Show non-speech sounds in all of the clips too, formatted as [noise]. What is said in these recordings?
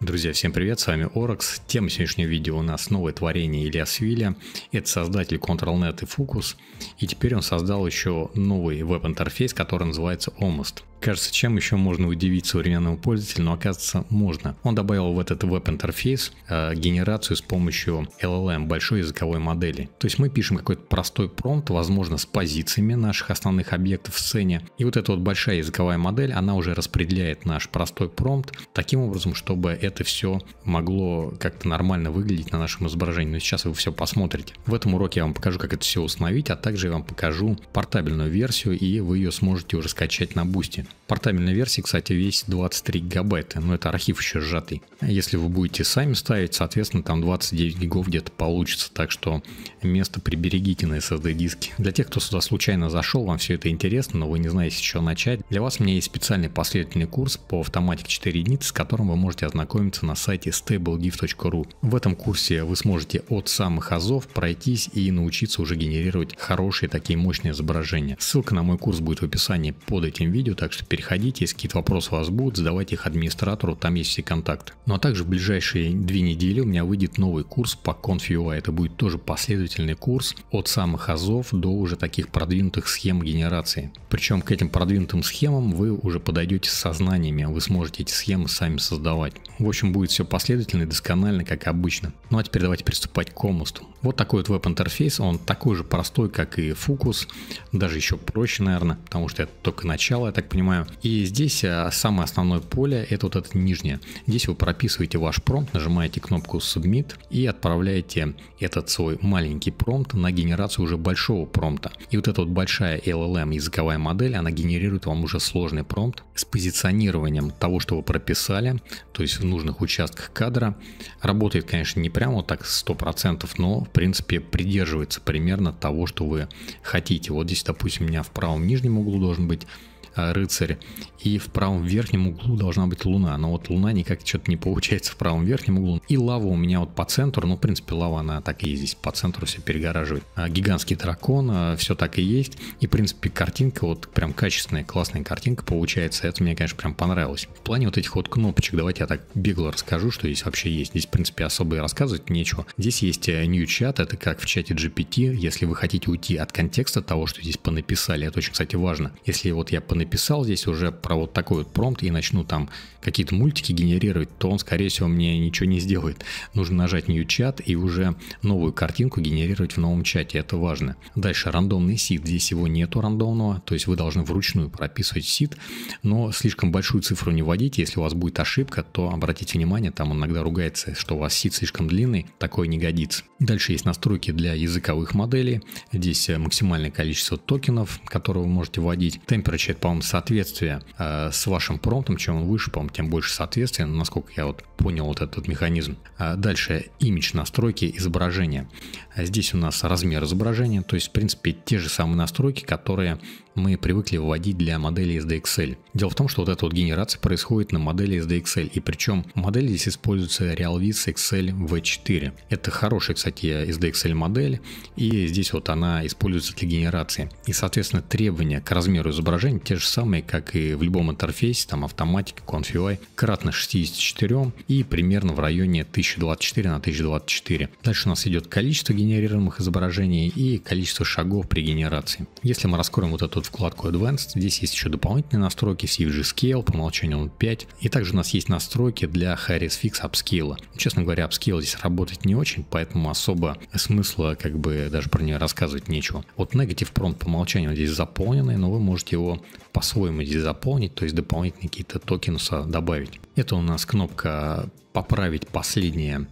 Друзья, всем привет, с вами Оракс. Тема сегодняшнего видео у нас новое творение Илья Свиля. Это создатель ControlNet и Focus. И теперь он создал еще новый веб-интерфейс, который называется Almost. Кажется, чем еще можно удивить современного пользователя? но оказывается можно. Он добавил в этот веб-интерфейс э, генерацию с помощью LLM, большой языковой модели. То есть мы пишем какой-то простой промпт, возможно, с позициями наших основных объектов в сцене. И вот эта вот большая языковая модель, она уже распределяет наш простой промпт таким образом, чтобы это все могло как-то нормально выглядеть на нашем изображении. Но сейчас вы все посмотрите. В этом уроке я вам покажу, как это все установить, а также я вам покажу портабельную версию, и вы ее сможете уже скачать на бусте. Портабельная версия, кстати, весит 23 гигабайта, но это архив еще сжатый. Если вы будете сами ставить, соответственно, там 29 гигов где-то получится, так что место приберегите на SSD-диске. Для тех, кто сюда случайно зашел, вам все это интересно, но вы не знаете, с чего начать, для вас у меня есть специальный последовательный курс по автоматике 4 единицы, с которым вы можете ознакомиться ознакомиться на сайте stablegift.ru. В этом курсе вы сможете от самых азов пройтись и научиться уже генерировать хорошие такие мощные изображения. Ссылка на мой курс будет в описании под этим видео, так что переходите, если какие-то вопросы у вас будут, задавайте их администратору, там есть все контакты. Ну а также в ближайшие две недели у меня выйдет новый курс по ConfUI. Это будет тоже последовательный курс от самых азов до уже таких продвинутых схем генерации. Причем к этим продвинутым схемам вы уже подойдете с сознаниями, вы сможете эти схемы сами создавать. В в общем, будет все последовательно и досконально, как обычно. Ну а теперь давайте приступать к хомусту. Вот такой вот веб-интерфейс, он такой же простой, как и Focus, даже еще проще, наверное, потому что это только начало, я так понимаю. И здесь э, самое основное поле – это вот это нижнее. Здесь вы прописываете ваш промпт, нажимаете кнопку Submit и отправляете этот свой маленький промпт на генерацию уже большого промпта. И вот эта вот большая LLM языковая модель, она генерирует вам уже сложный промпт с позиционированием того, что вы прописали, то есть в нужных участках кадра. Работает, конечно, не прямо вот так 100%, но в принципе, придерживается примерно того, что вы хотите. Вот здесь, допустим, у меня в правом нижнем углу должен быть а, рыцарь. И в правом верхнем углу должна быть луна. Но вот луна никак что-то не получается в правом верхнем углу. И лава у меня вот по центру. Ну, в принципе, лава, она так и есть здесь по центру все перегораживает. А гигантский дракон, а, все так и есть. И, в принципе, картинка вот прям качественная, классная картинка получается. Это мне, конечно, прям понравилось. В плане вот этих вот кнопочек, давайте я так бегло расскажу, что здесь вообще есть. Здесь, в принципе, особо и рассказывать нечего. Здесь есть э, new chat, это как в чате GPT. Если вы хотите уйти от контекста того, что здесь понаписали, это очень, кстати, важно. Если вот я понаписал написал здесь уже про вот такой вот промпт и начну там какие-то мультики генерировать, то он, скорее всего, мне ничего не сделает. Нужно нажать New Chat и уже новую картинку генерировать в новом чате, это важно. Дальше рандомный сид, здесь его нету рандомного, то есть вы должны вручную прописывать сид, но слишком большую цифру не вводите, если у вас будет ошибка, то обратите внимание, там он иногда ругается, что у вас сид слишком длинный, такое не годится. Дальше есть настройки для языковых моделей, здесь максимальное количество токенов, которые вы можете вводить, temperature это, по-моему, соответствие э, с вашим промптом, чем он выше, по-моему, тем больше соответствия, насколько я вот понял вот этот механизм. А дальше имидж настройки изображения. Э, здесь у нас размер изображения, то есть, в принципе, те же самые настройки, которые мы привыкли вводить для модели SDXL. Дело в том, что вот эта вот генерация происходит на модели SDXL, и причем модель здесь используется RealVis XL V4. Это хорошая, кстати, SDXL модель, и здесь вот она используется для генерации. И, соответственно, требования к размеру изображения те же же самые, как и в любом интерфейсе, там автоматики ConfUI, кратно 64 и примерно в районе 1024 на 1024. Дальше у нас идет количество генерируемых изображений и количество шагов при генерации. Если мы раскроем вот эту вкладку Advanced, здесь есть еще дополнительные настройки CVG Scale, по умолчанию он 5, и также у нас есть настройки для Harris Fix Upscale. Честно говоря, Upscale здесь работает не очень, поэтому особо смысла как бы даже про нее рассказывать нечего. Вот Negative Prompt по умолчанию здесь заполненный, но вы можете его по-своему здесь заполнить, то есть дополнительные какие-то токенуса добавить. Это у нас кнопка «Поправить последнее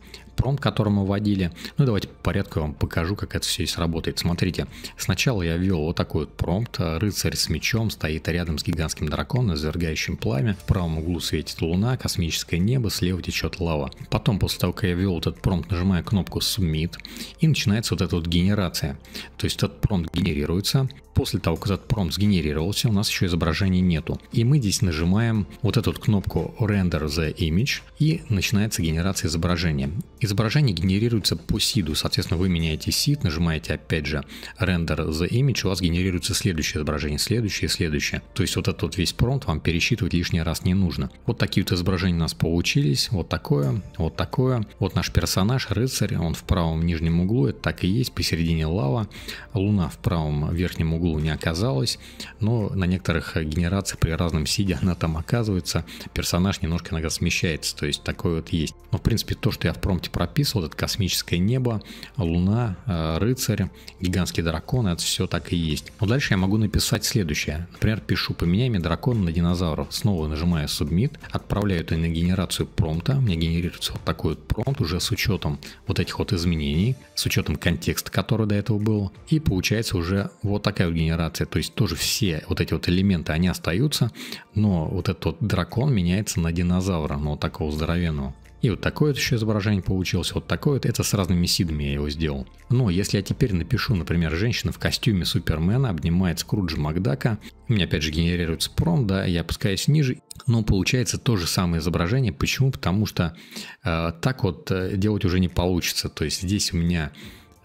Chrome, который мы вводили. Ну, давайте по порядку вам покажу, как это все и сработает. Смотрите, сначала я ввел вот такой вот промпт. Рыцарь с мечом стоит рядом с гигантским драконом, извергающим пламя. В правом углу светит луна, космическое небо, слева течет лава. Потом, после того, как я ввел этот промпт, нажимаю кнопку Submit, и начинается вот эта вот генерация. То есть этот промпт генерируется, после того, как этот промпт сгенерировался, у нас еще изображения нету. И мы здесь нажимаем вот эту кнопку Render the Image и начинается генерация изображения. Изображение генерируется по сиду, соответственно, вы меняете сид, нажимаете опять же Render the Image, у вас генерируется следующее изображение, следующее, следующее. То есть вот этот вот весь промпт вам пересчитывать лишний раз не нужно. Вот такие вот изображения у нас получились, вот такое, вот такое. Вот наш персонаж, рыцарь, он в правом нижнем углу, это так и есть, посередине лава. Луна в правом верхнем углу не оказалась, но на некоторых генерациях при разном сиде она там оказывается. Персонаж немножко иногда смещается, то есть такое вот есть. Но в принципе то, что я в промпте описывал, это космическое небо, луна, э, рыцарь, гигантский дракон, это все так и есть. Но дальше я могу написать следующее. Например, пишу «Поменяй мне дракона на динозавра». Снова нажимаю «Submit», отправляю это на генерацию промпта, мне генерируется вот такой вот промпт уже с учетом вот этих вот изменений, с учетом контекста, который до этого был, и получается уже вот такая вот генерация, то есть тоже все вот эти вот элементы, они остаются, но вот этот вот дракон меняется на динозавра, но ну, вот такого здоровенного. И вот такое вот еще изображение получилось, вот такое вот, это с разными сидами я его сделал. Но если я теперь напишу, например, женщина в костюме Супермена обнимает Скруджа Макдака, у меня опять же генерируется пром, да, я опускаюсь ниже, но получается то же самое изображение. Почему? Потому что э, так вот э, делать уже не получится. То есть здесь у меня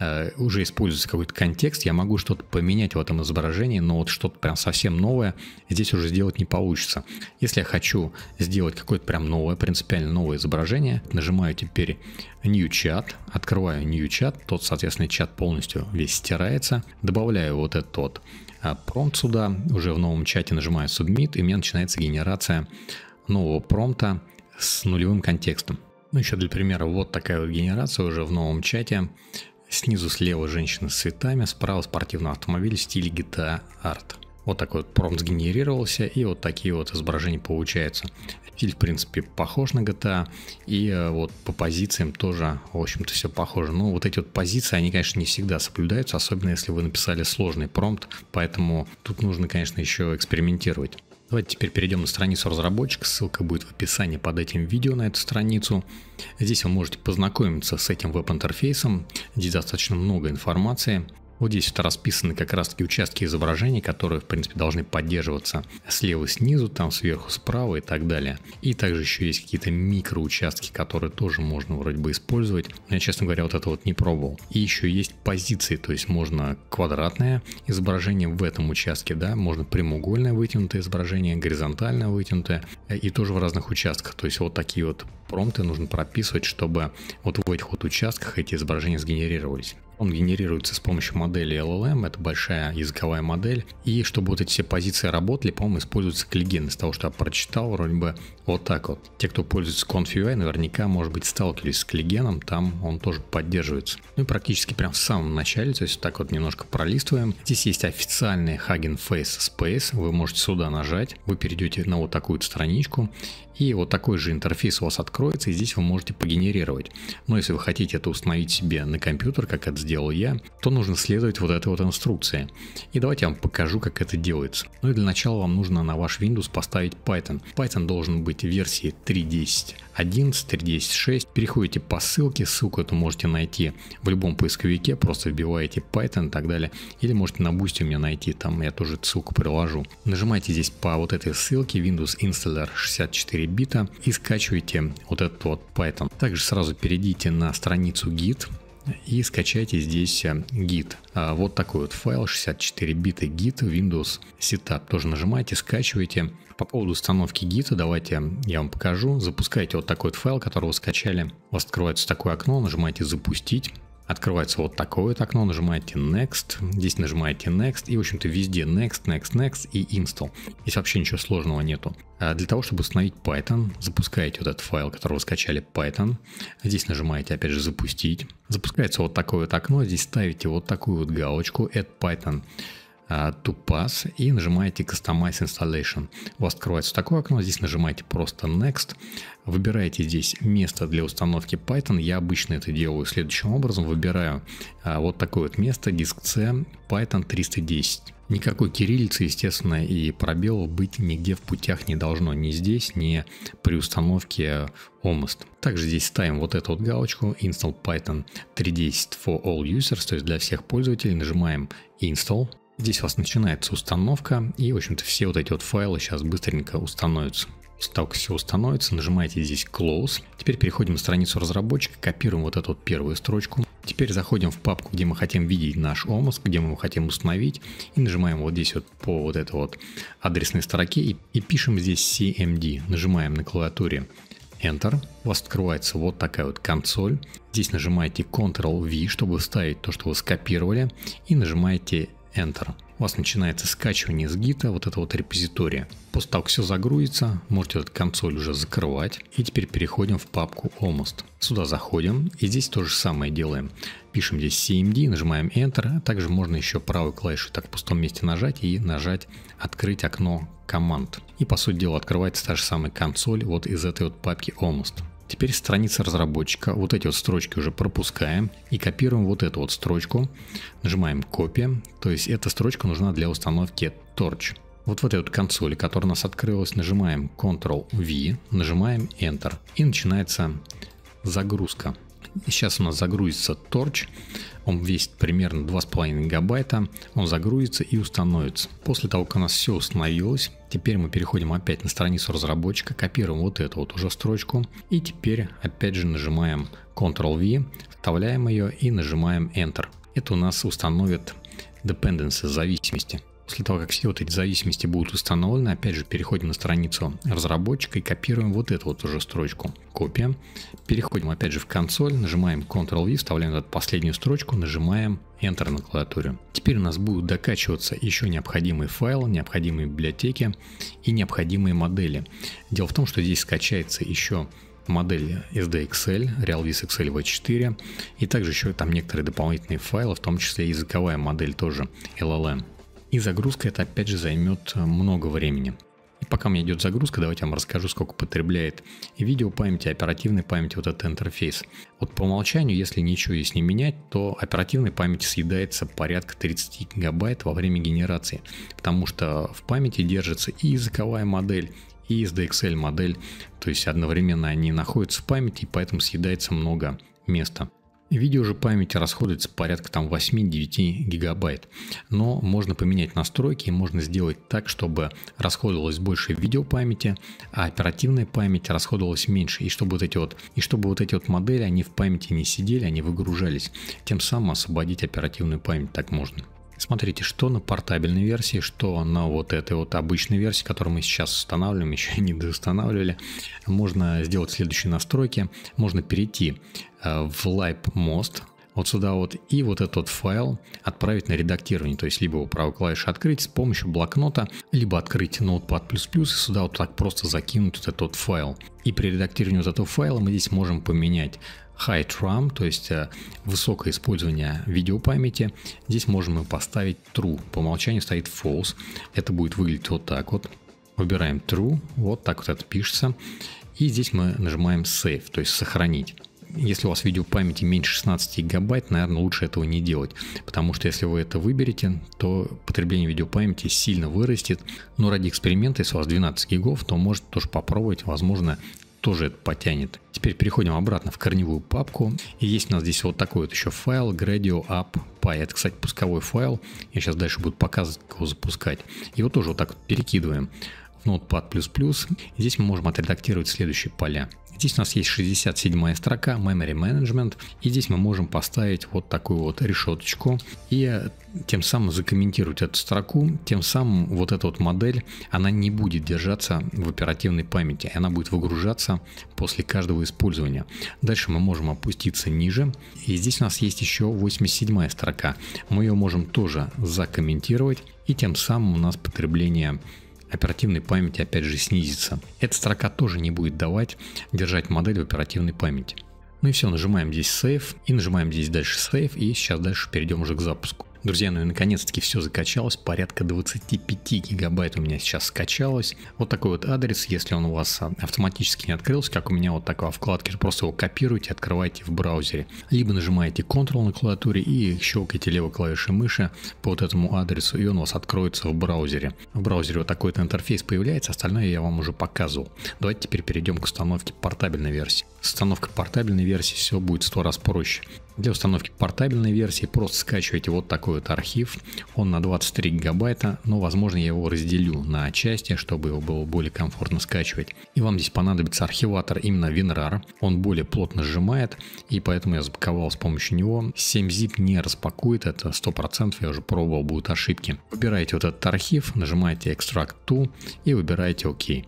Э, уже используется какой-то контекст, я могу что-то поменять в этом изображении, но вот что-то прям совсем новое здесь уже сделать не получится. Если я хочу сделать какое-то прям новое, принципиально новое изображение, нажимаю теперь New Chat, открываю New Chat, тот, соответственно, чат полностью весь стирается, добавляю вот этот вот э, промпт сюда, уже в новом чате нажимаю Submit, и у меня начинается генерация нового промпта с нулевым контекстом. Ну, еще для примера, вот такая вот генерация уже в новом чате. Снизу слева женщина с цветами, справа спортивный автомобиль в стиле GTA Art. Вот такой вот промпт сгенерировался, и вот такие вот изображения получаются. Стиль, в принципе, похож на GTA, и э, вот по позициям тоже, в общем-то, все похоже. Но вот эти вот позиции, они, конечно, не всегда соблюдаются, особенно если вы написали сложный промпт, поэтому тут нужно, конечно, еще экспериментировать. Давайте теперь перейдем на страницу разработчика, ссылка будет в описании под этим видео на эту страницу. Здесь вы можете познакомиться с этим веб-интерфейсом, здесь достаточно много информации. Вот здесь вот расписаны как раз-таки участки изображений, которые, в принципе, должны поддерживаться слева снизу, там сверху справа и так далее. И также еще есть какие-то микроучастки, которые тоже можно вроде бы использовать. я, честно говоря, вот это вот не пробовал. И еще есть позиции, то есть можно квадратное изображение в этом участке, да, можно прямоугольное вытянутое изображение, горизонтальное вытянутое э, и тоже в разных участках. То есть вот такие вот промты нужно прописывать, чтобы вот в этих вот участках эти изображения сгенерировались. Он генерируется с помощью модели LLM, это большая языковая модель. И чтобы вот эти все позиции работали, по-моему, используется клиген из того, что я прочитал, вроде бы вот так вот. Те, кто пользуется ConfUI, наверняка, может быть, сталкивались с клигеном, там он тоже поддерживается. Ну и практически прям в самом начале, то есть вот так вот немножко пролистываем. Здесь есть официальный Hugging Face Space, вы можете сюда нажать, вы перейдете на вот такую страничку, и вот такой же интерфейс у вас откроется, и здесь вы можете погенерировать. Но если вы хотите это установить себе на компьютер, как это сделать, сделал я, то нужно следовать вот этой вот инструкции. И давайте я вам покажу, как это делается. Ну и для начала вам нужно на ваш Windows поставить Python. Python должен быть версии 3.10.11, 3.10.6. Переходите по ссылке, ссылку эту можете найти в любом поисковике, просто вбиваете Python и так далее. Или можете на Boosty у меня найти, там я тоже ссылку приложу. нажимайте здесь по вот этой ссылке Windows Installer 64 бита и скачивайте вот этот вот Python. Также сразу перейдите на страницу Git, и скачайте здесь э, гид. А, вот такой вот файл 64 бита гид Windows Setup. Тоже нажимаете, скачиваете. По поводу установки гита давайте я вам покажу. Запускайте вот такой вот файл, который вы скачали. У вас открывается такое окно, нажимаете запустить. Открывается вот такое вот окно, нажимаете Next, здесь нажимаете Next, и, в общем-то, везде Next, Next, Next и Install. Здесь вообще ничего сложного нету. А для того, чтобы установить Python, запускаете вот этот файл, который вы скачали, Python. Здесь нажимаете, опять же, запустить. Запускается вот такое вот окно, здесь ставите вот такую вот галочку, Add Python. Тупас и нажимаете Customize Installation. У вас открывается такое окно, здесь нажимаете просто Next, выбираете здесь место для установки Python. Я обычно это делаю следующим образом, выбираю а, вот такое вот место, диск C, Python 310. Никакой кириллицы, естественно, и пробелов быть нигде в путях не должно, ни здесь, ни при установке OMOST. Также здесь ставим вот эту вот галочку Install Python 3.10 for all users, то есть для всех пользователей. Нажимаем Install. Здесь у вас начинается установка, и, в общем-то, все вот эти вот файлы сейчас быстренько установятся. Ставка все установится, нажимаете здесь Close. Теперь переходим на страницу разработчика, копируем вот эту вот первую строчку. Теперь заходим в папку, где мы хотим видеть наш омос, где мы его хотим установить, и нажимаем вот здесь вот по вот этой вот адресной строке и, и пишем здесь CMD. Нажимаем на клавиатуре Enter. У вас открывается вот такая вот консоль. Здесь нажимаете Ctrl-V, чтобы вставить то, что вы скопировали, и нажимаете Enter. У вас начинается скачивание с гита вот этого вот репозитория. После того, как все загрузится, можете этот консоль уже закрывать. И теперь переходим в папку Almost. Сюда заходим и здесь то же самое делаем. Пишем здесь CMD, нажимаем Enter. А также можно еще правой клавишей так в пустом месте нажать и нажать «Открыть окно команд». И по сути дела открывается та же самая консоль вот из этой вот папки Almost. Теперь страница разработчика, вот эти вот строчки уже пропускаем и копируем вот эту вот строчку, нажимаем копия, то есть эта строчка нужна для установки Torch. Вот в этой вот консоли, которая у нас открылась, нажимаем Ctrl-V, нажимаем Enter и начинается загрузка. Сейчас у нас загрузится Torch. он весит примерно 2,5 гигабайта, он загрузится и установится. После того, как у нас все установилось, теперь мы переходим опять на страницу разработчика, копируем вот эту вот уже строчку и теперь опять же нажимаем Ctrl-V, вставляем ее и нажимаем Enter. Это у нас установит dependency зависимости. После того, как все вот эти зависимости будут установлены, опять же переходим на страницу разработчика и копируем вот эту вот уже строчку. Копия. Переходим опять же в консоль, нажимаем Ctrl-V, вставляем эту последнюю строчку, нажимаем Enter на клавиатуре. Теперь у нас будут докачиваться еще необходимые файлы, необходимые библиотеки и необходимые модели. Дело в том, что здесь скачается еще модель SDXL, RealVis Excel V4 и также еще там некоторые дополнительные файлы, в том числе языковая модель тоже LLM. И загрузка это опять же займет э, много времени. И пока у меня идет загрузка, давайте я вам расскажу, сколько потребляет и видео памяти, и оперативной памяти вот этот интерфейс. Вот по умолчанию, если ничего здесь не менять, то оперативной памяти съедается порядка 30 гигабайт во время генерации, потому что в памяти держится и языковая модель, и SDXL модель, то есть одновременно они находятся в памяти, и поэтому съедается много места. Видео же памяти расходуется порядка там 8-9 гигабайт. Но можно поменять настройки, можно сделать так, чтобы расходовалось больше видеопамяти, а оперативная память расходовалась меньше. И чтобы вот эти вот, и чтобы вот эти вот модели, они в памяти не сидели, они выгружались. Тем самым освободить оперативную память так можно. Смотрите, что на портабельной версии, что на вот этой вот обычной версии, которую мы сейчас устанавливаем, [laughs] еще не доустанавливали. Можно сделать следующие настройки. Можно перейти Э, в Lipe Most вот сюда вот и вот этот файл отправить на редактирование, то есть либо его правой клавишей открыть с помощью блокнота, либо открыть Notepad++ и сюда вот так просто закинуть вот этот файл. И при редактировании вот этого файла мы здесь можем поменять High RAM, то есть э, высокое использование видеопамяти. Здесь можем мы поставить True. По умолчанию стоит False. Это будет выглядеть вот так вот. Выбираем True. Вот так вот это пишется. И здесь мы нажимаем Save, то есть сохранить если у вас видео памяти меньше 16 гигабайт, наверное, лучше этого не делать, потому что если вы это выберете, то потребление видеопамяти сильно вырастет. Но ради эксперимента, если у вас 12 гигов, то можете тоже попробовать, возможно, тоже это потянет. Теперь переходим обратно в корневую папку. И есть у нас здесь вот такой вот еще файл gradio app .py. Это, кстати, пусковой файл. Я сейчас дальше буду показывать, как его запускать. Его тоже вот так вот перекидываем. Notepad++. И здесь мы можем отредактировать следующие поля. Здесь у нас есть 67 строка Memory Management. И здесь мы можем поставить вот такую вот решеточку и э, тем самым закомментировать эту строку. Тем самым вот эта вот модель, она не будет держаться в оперативной памяти. она будет выгружаться после каждого использования. Дальше мы можем опуститься ниже. И здесь у нас есть еще 87 строка. Мы ее можем тоже закомментировать. И тем самым у нас потребление оперативной памяти опять же снизится. Эта строка тоже не будет давать держать модель в оперативной памяти. Ну и все, нажимаем здесь Save и нажимаем здесь дальше Save и сейчас дальше перейдем уже к запуску. Друзья, ну и наконец-таки все закачалось, порядка 25 гигабайт у меня сейчас скачалось. Вот такой вот адрес, если он у вас а, автоматически не открылся, как у меня вот такая вкладки, просто его копируете, открываете в браузере. Либо нажимаете Ctrl на клавиатуре и щелкаете левой клавишей мыши по вот этому адресу, и он у вас откроется в браузере. В браузере вот такой-то интерфейс появляется, остальное я вам уже показывал. Давайте теперь перейдем к установке портабельной версии. Установка портабельной версии все будет в сто раз проще. Для установки портабельной версии просто скачивайте вот такой вот архив. Он на 23 гигабайта, но возможно я его разделю на части, чтобы его было более комфортно скачивать. И вам здесь понадобится архиватор именно WinRAR. Он более плотно сжимает, и поэтому я запаковал с помощью него. 7-zip не распакует, это 100%, я уже пробовал, будут ошибки. Выбираете вот этот архив, нажимаете Extract to и выбираете ОК. OK.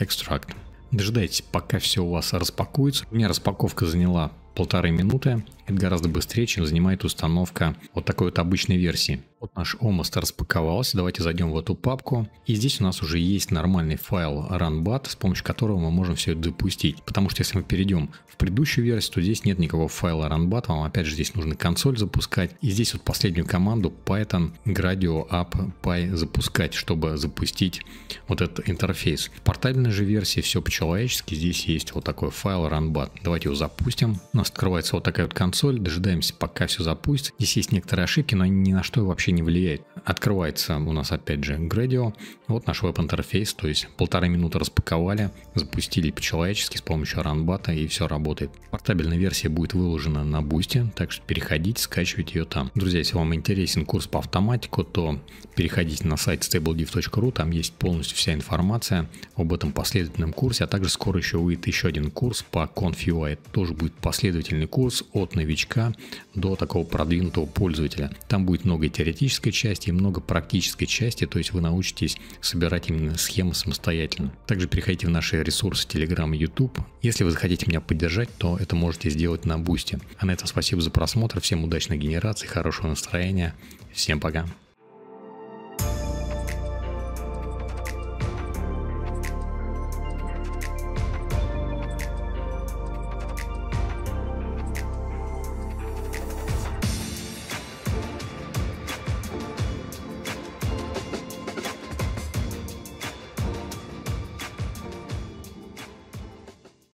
Extract. Дожидайтесь, пока все у вас распакуется. У меня распаковка заняла полторы минуты. Это гораздо быстрее, чем занимает установка вот такой вот обычной версии. Вот наш OMAST распаковался, давайте зайдем в эту папку. И здесь у нас уже есть нормальный файл runbat, с помощью которого мы можем все это запустить. Потому что если мы перейдем в предыдущую версию, то здесь нет никакого файла runbat, вам опять же здесь нужно консоль запускать. И здесь вот последнюю команду python gradio app py запускать, чтобы запустить вот этот интерфейс. В портабельной же версии все по-человечески, здесь есть вот такой файл runbat. Давайте его запустим. У нас открывается вот такая вот консоль консоль, дожидаемся, пока все запустится. Здесь есть некоторые ошибки, но они ни на что вообще не влияют. Открывается у нас опять же Gradio, вот наш веб-интерфейс, то есть полторы минуты распаковали, запустили по-человечески с помощью ранбата и все работает. Портабельная версия будет выложена на бусте, так что переходите, скачивайте ее там. Друзья, если вам интересен курс по автоматику, то переходите на сайт stablediv.ru, там есть полностью вся информация об этом последовательном курсе, а также скоро еще выйдет еще один курс по ConfUI, а это тоже будет последовательный курс от навигации новичка до такого продвинутого пользователя. Там будет много теоретической части и много практической части, то есть вы научитесь собирать именно схемы самостоятельно. Также переходите в наши ресурсы Telegram и YouTube. Если вы захотите меня поддержать, то это можете сделать на Бусти. А на этом спасибо за просмотр, всем удачной генерации, хорошего настроения, всем пока.